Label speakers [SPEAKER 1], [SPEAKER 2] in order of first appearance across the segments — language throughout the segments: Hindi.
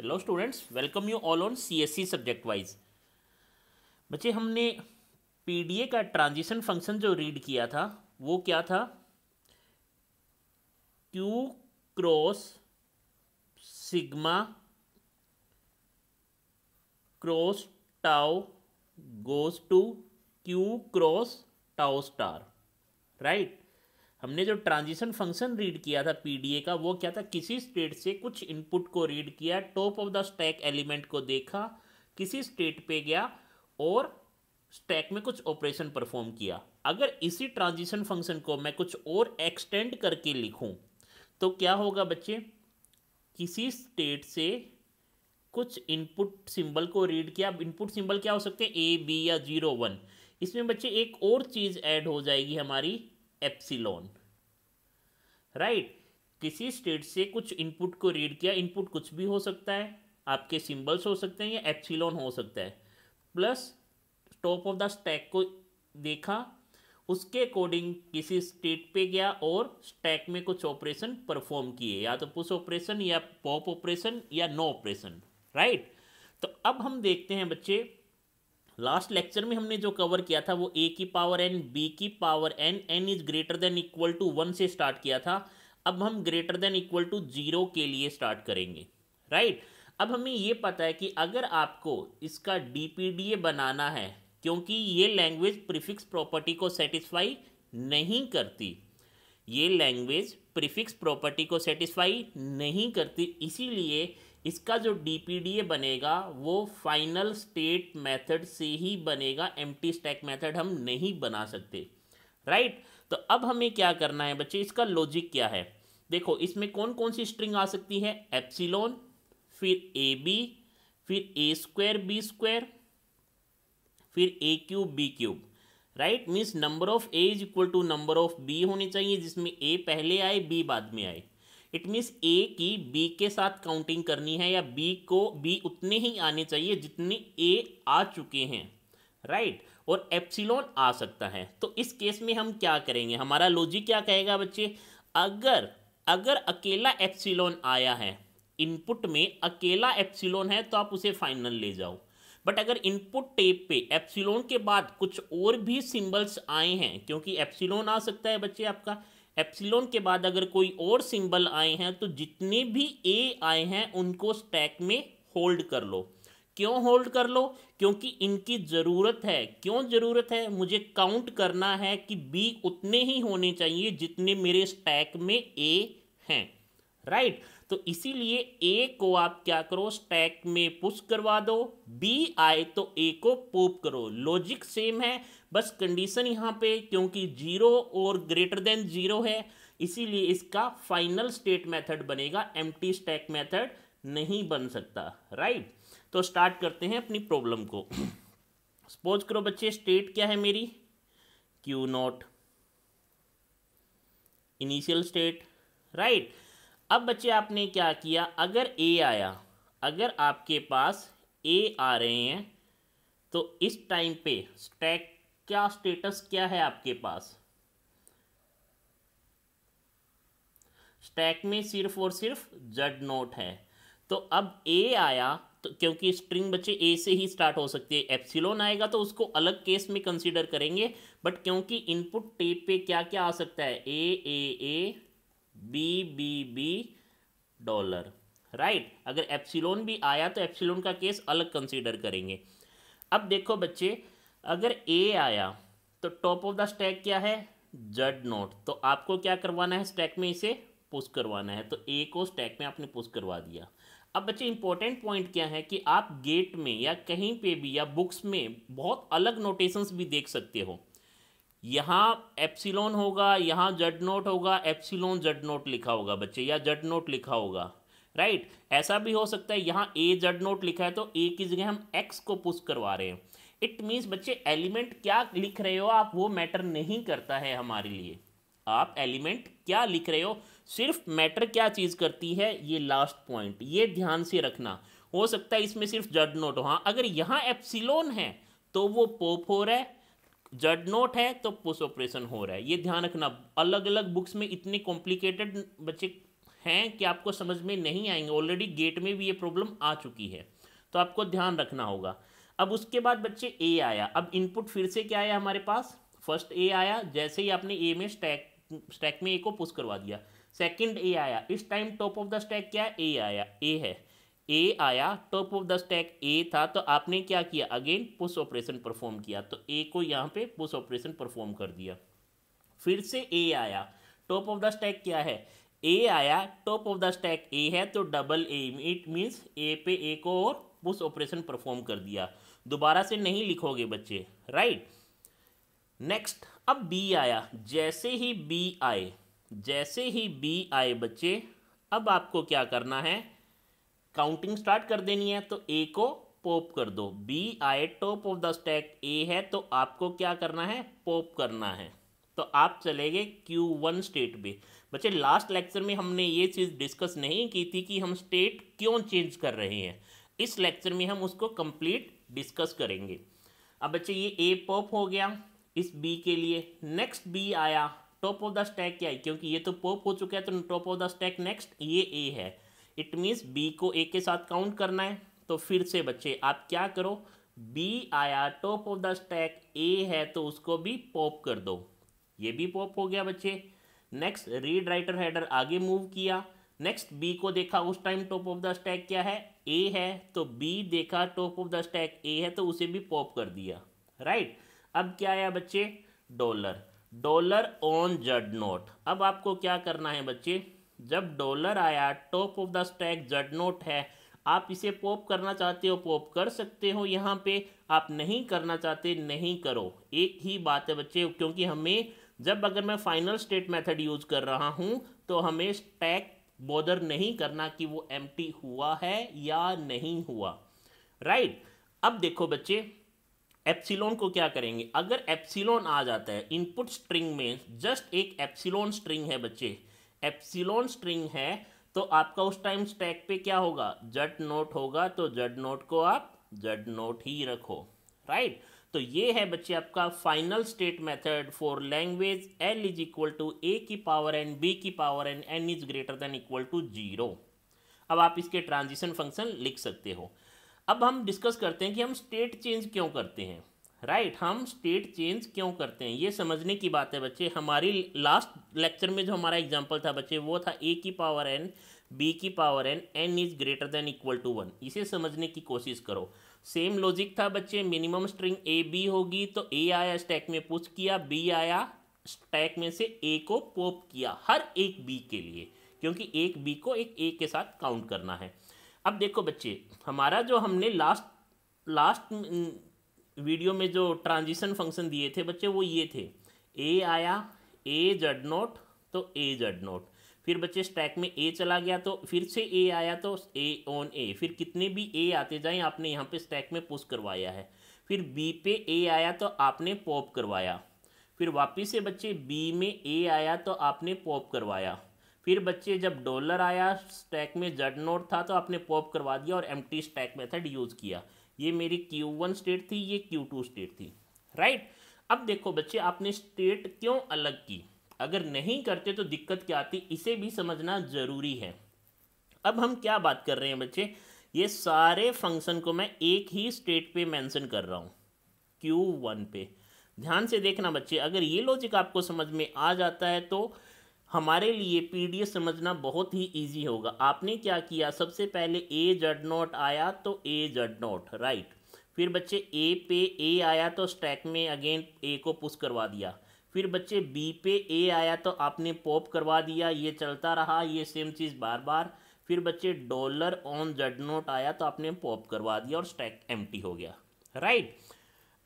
[SPEAKER 1] Hello students welcome you all on CSC subject wise बच्चे हमने पीडीए का ट्रांजिशन फंक्शन जो रीड किया था वो क्या था Q cross sigma cross tau goes to Q cross tau star right हमने जो ट्रांजिशन फंक्शन रीड किया था पीडीए का वो क्या था किसी स्टेट से कुछ इनपुट को रीड किया top of the stack element को देखा किसी स्टेट पे गया और स्टैक में कुछ ऑपरेशन परफॉर्म किया अगर इसी ट्रांजिशन फंक्शन को मैं कुछ और एक्सटेंड करके लिखूं तो क्या होगा बच्चे किसी स्टेट से कुछ इनपुट सिंबल को रीड किया इनपुट सिंबल क्या हो सकते हैं ए बी या जीरो वन इसमें बच्चे एक और चीज़ ऐड हो जाएगी हमारी एप्सिलॉन राइट किसी स्टेट से कुछ इनपुट को रीड किया इनपुट कुछ भी हो सकता है आपके सिंबल्स हो सकते हैं या एप्सिलॉन हो सकता है plus top of the stack को देखा उसके अकॉर्डिंग किसी स्टेट पे गया और स्टैक में कुछ ऑपरेशन परफॉर्म किए या तो पुश ऑपरेशन या पॉप ऑपरेशन या नो ऑपरेशन राइट तो अब हम देखते हैं बच्चे लास्ट लेक्चर में हमने जो कवर किया था वो ए की पावर एन बी की power N N is greater than equal to one से स्टार्ट किया था अब हम greater than equal to zero के लिए स्टार्ट करेंगे राइट right? अब हमें ये पता है कि अगर आपको इसका डी पी डी ए बनाना है क्योंकि ये लैंग्वेज प्रिफिक्स प्रॉपर्टी को सेटिस्फाई नहीं करती ये लैंग्वेज प्रिफिक्स प्रॉपर्टी को सेटिस्फाई नहीं करती इसीलिए इसका जो डी बनेगा वो फाइनल स्टेट मेथड से ही बनेगा एम स्टैक मेथड हम नहीं बना सकते राइट तो अब हमें क्या करना है बच्चे इसका लॉजिक क्या है देखो इसमें कौन कौन सी स्ट्रिंग आ सकती है एप्सिलोन फिर ए बी फिर ए स्क्वायर बी स्क्वायर फिर A cube B cube right means number of A is equal to number of B होनी चाहिए जिसमें ए पहले आए बी बाद में आए इट मीन्स ए की बी के साथ काउंटिंग करनी है या बी को बी उतने ही आने चाहिए जितने ए आ चुके हैं राइट और एप्सिलॉन आ सकता है तो इस केस में हम क्या करेंगे हमारा लॉजिक क्या कहेगा बच्चे अगर अगर अकेला एप्सिलॉन आया है इनपुट में अकेला एप्सिलॉन है तो आप उसे फाइनल ले जाओ बट अगर इनपुट टेप पे एप्सिलोन के बाद कुछ और भी सिंबल्स आए हैं क्योंकि एप्सिलोन आ सकता है बच्चे आपका एप्सिलोन के बाद अगर कोई और सिंबल आए हैं तो जितने भी ए आए हैं उनको स्टैक में होल्ड कर लो क्यों होल्ड कर लो क्योंकि इनकी ज़रूरत है क्यों ज़रूरत है मुझे काउंट करना है कि बी उतने ही होने चाहिए जितने मेरे स्टैक में ए हैं राइट right? तो इसीलिए ए को आप क्या करो स्टैक में पुश करवा दो बी आए तो ए को पोप करो लॉजिक सेम है बस कंडीशन यहाँ पे क्योंकि जीरो और ग्रेटर देन जीरो है इसीलिए इसका फाइनल स्टेट मेथड बनेगा एम स्टैक मेथड नहीं बन सकता राइट तो स्टार्ट करते हैं अपनी प्रॉब्लम को सपोज करो बच्चे स्टेट क्या है मेरी Q naught initial state right अब बच्चे आपने क्या किया अगर ए आया अगर आपके पास ए आ रहे हैं तो इस टाइम पे स्टैक क्या स्टेटस क्या है आपके पास स्टैक में सिर्फ और सिर्फ जड नोट है तो अब ए आया तो क्योंकि स्ट्रिंग बच्चे ए से ही स्टार्ट हो सकती है एप्सिलोन आएगा तो उसको अलग केस में कंसीडर करेंगे बट क्योंकि इनपुट टेप पे क्या क्या आ सकता है ए ए A B B B dollar right अगर एप्सिलोन भी आया तो एप्सिलोन का केस अलग कंसीडर करेंगे अब देखो बच्चे अगर ए आया तो टॉप ऑफ द स्टैक क्या है जड नोट तो आपको क्या करवाना है स्टैक में इसे पुश करवाना है तो ए को स्टैक में आपने पुश करवा दिया अब बच्चे इंपॉर्टेंट पॉइंट क्या है कि आप गेट में या कहीं पे भी या बुक्स में बहुत अलग नोटेशंस भी देख सकते हो यहाँ एप्सिलोन होगा यहाँ जड नोट होगा एप्सिलोन जड नोट लिखा होगा बच्चे या जड नोट लिखा होगा राइट ऐसा भी हो सकता है यहाँ ए जड नोट लिखा है तो ए की जगह हम एक्स को पुश करवा रहे हैं इट मीन्स बच्चे एलिमेंट क्या लिख रहे हो आप वो मैटर नहीं करता है हमारे लिए आप एलिमेंट क्या लिख रहे हो सिर्फ मैटर क्या चीज़ करती है ये लास्ट पॉइंट ये ध्यान से रखना हो सकता है इसमें सिर्फ जड नोट हो हाँ अगर यहाँ एप्सिलोन है तो वो पोप हो रहा है जड नोट है तो पोस्ट ऑपरेशन हो रहा है ये ध्यान रखना अलग अलग बुक्स में इतने कॉम्प्लिकेटेड बच्चे हैं कि आपको समझ में नहीं आएंगे ऑलरेडी गेट में भी ये प्रॉब्लम आ चुकी है तो आपको ध्यान रखना होगा अब उसके बाद बच्चे ए आया अब इनपुट फिर से क्या आया हमारे पास फर्स्ट ए आया जैसे ही आपने ए में स्टैक स्टैक में ए को पुश करवा दिया सेकंड ए आया इस time top of the stack क्या ए आया ए है ए आया top of the stack A था तो आपने क्या किया अगेन पुश ऑपरेशन परफॉर्म किया तो ए को यहाँ पे पुश ऑपरेशन परफॉर्म कर दिया फिर से ए आया टॉप ऑफ द स्टैक क्या है ए आया top of the stack A है तो double A it means A पे ए को और पुश ऑपरेशन परफॉर्म कर दिया दोबारा से नहीं लिखोगे बच्चे राइट नेक्स्ट अब बी आया जैसे ही बी आए जैसे ही बी आए बच्चे अब आपको क्या करना है काउंटिंग स्टार्ट कर देनी है तो ए को पोप कर दो बी आए top of the stack A है तो आपको क्या करना है पोप करना है तो आप चले गए क्यू वन स्टेट पे बच्चे लास्ट लेक्चर में हमने ये चीज़ डिस्कस नहीं की थी कि हम स्टेट क्यों चेंज कर रहे हैं इस लेक्चर में हम उसको कंप्लीट डिस्कस करेंगे अब बच्चे ये ए पॉप हो गया इस बी के लिए नेक्स्ट बी आया टॉप ऑफ द स्टैक क्या है क्योंकि ये तो पॉप हो चुका है तो top of the stack next ये ए है इट मीन्स बी को ए के साथ काउंट करना है तो फिर से बच्चे आप क्या करो बी आया top of the stack A है तो उसको भी पॉप कर दो ये भी पॉप हो गया बच्चे नेक्स्ट रीड राइटर हेडर आगे मूव किया नेक्स्ट बी को देखा उस time top of the stack क्या है ए है तो बी देखा top of the stack A है तो उसे भी पॉप कर दिया राइट right? अब क्या आया बच्चे dollar dollar on Z naught अब आपको क्या करना है बच्चे जब डॉलर आया top of the stack Z naught है आप इसे पॉप करना चाहते हो पॉप कर सकते हो यहाँ पे आप नहीं करना चाहते नहीं करो एक ही बात है बच्चे क्योंकि हमें जब अगर मैं फाइनल स्टेट मेथड यूज कर रहा हूँ तो हमें स्टैक बॉदर नहीं करना कि वो एम हुआ है या नहीं हुआ राइट अब देखो बच्चे एप्सिलोन को क्या करेंगे अगर एप्सिलोन आ जाता है इनपुट स्ट्रिंग में जस्ट एक एप्सिलोन स्ट्रिंग है बच्चे एप्सिलोन स्ट्रिंग है तो आपका उस टाइम स्टैक पे क्या होगा जड नोट होगा तो जड नोट को आप जड नोट ही रखो राइट तो ये है बच्चे आपका final state method for language L is equal to A की पावर एन बी की power N N is greater than equal to zero अब आप इसके ट्रांजिशन फंक्शन लिख सकते हो अब हम डिस्कस करते हैं कि हम स्टेट चेंज क्यों करते हैं राइट right, हम स्टेट चेंज क्यों करते हैं ये समझने की बात है बच्चे हमारी लास्ट लेक्चर में जो हमारा एग्जांपल था बच्चे वो था ए की पावर एन बी की power N N is greater than equal to one इसे समझने की कोशिश करो सेम लॉजिक था बच्चे मिनिमम स्ट्रिंग ए बी होगी तो ए आया स्टैक में पुश किया बी आया स्टैक में से ए को पोप किया हर एक बी के लिए क्योंकि एक बी को एक ए के साथ काउंट करना है अब देखो बच्चे हमारा जो हमने लास्ट लास्ट वीडियो में जो ट्रांजिशन फंक्शन दिए थे बच्चे वो ये थे ए आया ए जड नोट तो ए जड नोट फिर बच्चे स्टैक में ए चला गया तो फिर से ए आया तो ए ऑन ए फिर कितने भी ए आते जाएं आपने यहाँ पे स्टैक में पुश करवाया है फिर बी पे ए आया तो आपने पॉप करवाया फिर वापस से बच्चे बी में ए आया तो आपने पॉप करवाया फिर बच्चे जब डॉलर आया स्टैक में जड नोट था तो आपने पॉप करवा दिया और एम स्टैक मेथड यूज़ किया ये मेरी क्यू वन स्टेट थी ये क्यू टू स्टेट थी राइट अब देखो बच्चे आपने स्टेट क्यों अलग की अगर नहीं करते तो दिक्कत क्या आती इसे भी समझना ज़रूरी है अब हम क्या बात कर रहे हैं बच्चे ये सारे फंक्शन को मैं एक ही स्टेट पे मेंशन कर रहा हूँ क्यू वन पे ध्यान से देखना बच्चे अगर ये लॉजिक आपको समझ में आ जाता है तो हमारे लिए पीडीएफ समझना बहुत ही इजी होगा आपने क्या किया सबसे पहले ए जड नोट आया तो ए जड नोट राइट फिर बच्चे ए पे ए आया तो स्टैक में अगेन ए को पुश करवा दिया फिर बच्चे बी पे ए आया तो आपने पॉप करवा दिया ये चलता रहा ये सेम चीज़ बार बार फिर बच्चे डॉलर ऑन जड नोट आया तो आपने पॉप करवा दिया और स्टैक एम्प्टी हो गया राइट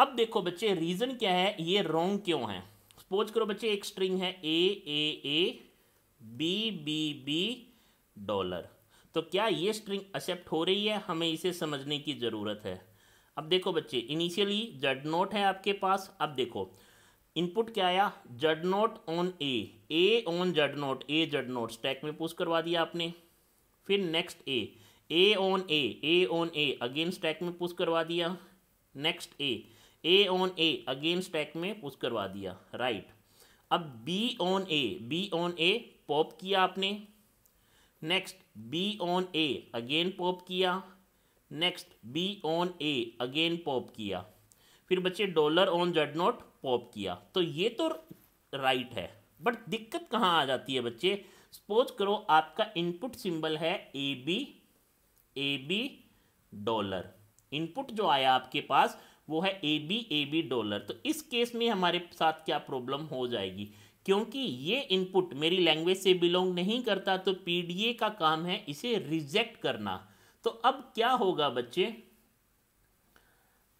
[SPEAKER 1] अब देखो बच्चे रीज़न क्या है ये रॉन्ग क्यों है सपोज करो बच्चे एक स्ट्रिंग है ए ए A B B B dollar तो क्या ये स्ट्रिंग एक्सेप्ट हो रही है हमें इसे समझने की ज़रूरत है अब देखो बच्चे इनिशियली जड नोट है आपके पास अब देखो इनपुट क्या आया Z naught on a a on Z naught a Z naught stack में पुश करवा दिया आपने फिर next a a on a a on a again stack में पुश करवा दिया next a a on a again stack में पुश करवा दिया राइट अब b on a b on a pop किया आपने next b on a again pop किया next b on a again pop किया फिर बच्चे dollar on Z naught pop किया तो ये तो राइट है बट दिक्कत कहाँ आ जाती है बच्चे सपोज करो आपका इनपुट सिंबल है a b a b dollar input जो आया आपके पास वो है a b a b dollar तो इस केस में हमारे साथ क्या प्रॉब्लम हो जाएगी क्योंकि ये इनपुट मेरी लैंग्वेज से बिलोंग नहीं करता तो पी डी ए का काम है इसे रिजेक्ट करना तो अब क्या होगा बच्चे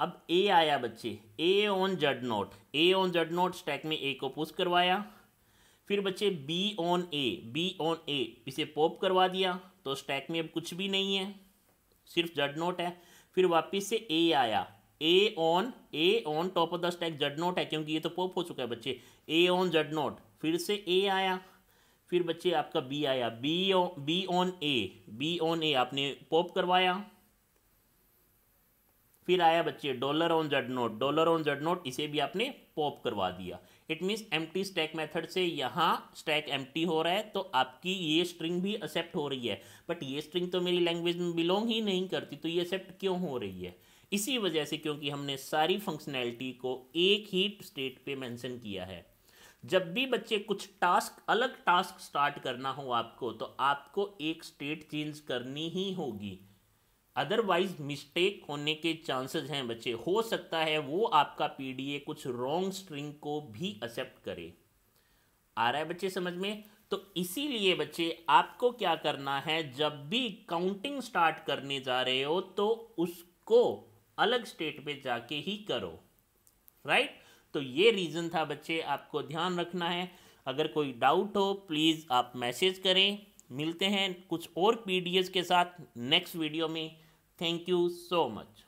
[SPEAKER 1] अब ए आया बच्चे a on Z naught a on Z naught stack में ए को पुश करवाया फिर बच्चे b on a b on a इसे पॉप करवा दिया तो स्टैक में अब कुछ भी नहीं है सिर्फ जड नोट है फिर वापस से ए आया a on a on top of the stack Z naught है क्योंकि ये तो पॉप हो चुका है बच्चे ए ऑन जड नोट फिर से ए आया फिर बच्चे आपका बी आया b b on a b on a आपने पॉप करवाया फिर आया बच्चे dollar on Z naught dollar on Z naught इसे भी आपने पॉप करवा दिया it means empty stack method से यहाँ स्टैक एम हो रहा है तो आपकी ये स्ट्रिंग भी एक्सेप्ट हो रही है बट ये स्ट्रिंग तो मेरी लैंग्वेज में बिलोंग ही नहीं करती तो ये एक्सेप्ट क्यों हो रही है इसी वजह से क्योंकि हमने सारी फंक्शनैलिटी को एक ही स्टेट पे मेंशन किया है जब भी बच्चे कुछ टास्क अलग टास्क स्टार्ट करना हो आपको तो आपको एक स्टेट चेंज करनी ही होगी अदरवाइज मिस्टेक होने के चांसेस हैं बच्चे हो सकता है वो आपका पीडीए कुछ रॉन्ग स्ट्रिंग को भी एक्सेप्ट करे आ रहा है बच्चे समझ में तो इसीलिए बच्चे आपको क्या करना है जब भी काउंटिंग स्टार्ट करने जा रहे हो तो उसको अलग स्टेट में जाके ही करो राइट right? तो ये रीज़न था बच्चे आपको ध्यान रखना है अगर कोई डाउट हो प्लीज़ आप मैसेज करें मिलते हैं कुछ और पी के साथ नेक्स्ट वीडियो में थैंक यू सो मच